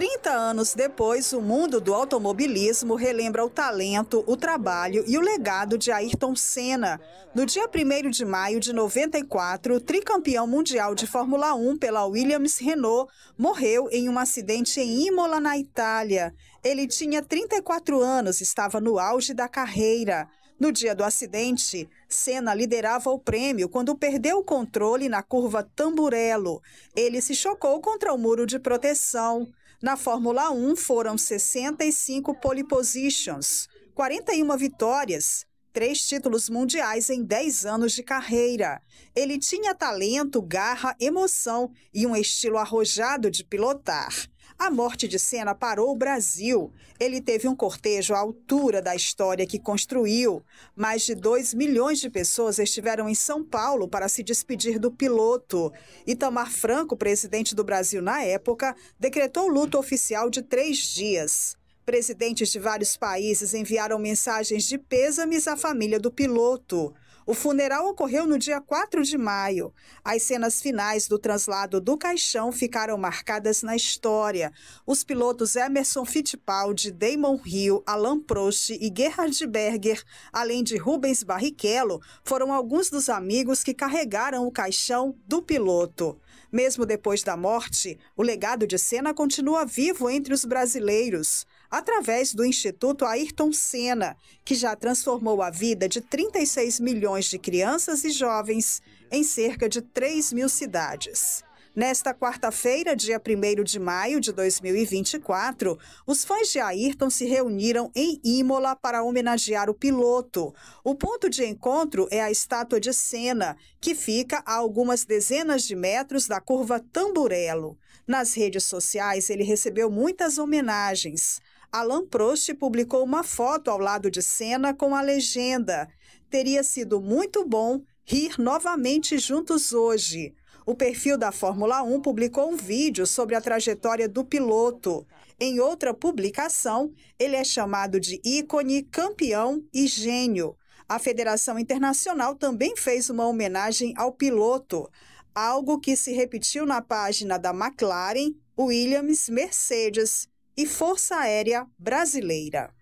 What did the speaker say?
30 anos depois, o mundo do automobilismo relembra o talento, o trabalho e o legado de Ayrton Senna. No dia 1 de maio de 94, tricampeão mundial de Fórmula 1 pela Williams Renault, morreu em um acidente em Imola, na Itália. Ele tinha 34 anos, estava no auge da carreira. No dia do acidente, Senna liderava o prêmio quando perdeu o controle na curva Tamburello. Ele se chocou contra o muro de proteção. Na Fórmula 1 foram 65 pole positions, 41 vitórias três títulos mundiais em dez anos de carreira. Ele tinha talento, garra, emoção e um estilo arrojado de pilotar. A morte de Senna parou o Brasil. Ele teve um cortejo à altura da história que construiu. Mais de 2 milhões de pessoas estiveram em São Paulo para se despedir do piloto. Itamar Franco, presidente do Brasil na época, decretou luto oficial de três dias. Presidentes de vários países enviaram mensagens de pêsames à família do piloto. O funeral ocorreu no dia 4 de maio. As cenas finais do translado do caixão ficaram marcadas na história. Os pilotos Emerson Fittipaldi, Damon Hill, Alain Prost e Gerhard Berger, além de Rubens Barrichello, foram alguns dos amigos que carregaram o caixão do piloto. Mesmo depois da morte, o legado de Senna continua vivo entre os brasileiros através do Instituto Ayrton Senna, que já transformou a vida de 36 milhões milhões de crianças e jovens em cerca de 3 mil cidades. Nesta quarta-feira, dia 1 de maio de 2024, os fãs de Ayrton se reuniram em Imola para homenagear o piloto. O ponto de encontro é a estátua de Senna, que fica a algumas dezenas de metros da curva Tamburello. Nas redes sociais, ele recebeu muitas homenagens. Alain Prost publicou uma foto ao lado de Senna com a legenda: Teria sido muito bom rir novamente juntos hoje. O perfil da Fórmula 1 publicou um vídeo sobre a trajetória do piloto. Em outra publicação, ele é chamado de ícone, campeão e gênio. A Federação Internacional também fez uma homenagem ao piloto, algo que se repetiu na página da McLaren, Williams, Mercedes e Força Aérea Brasileira.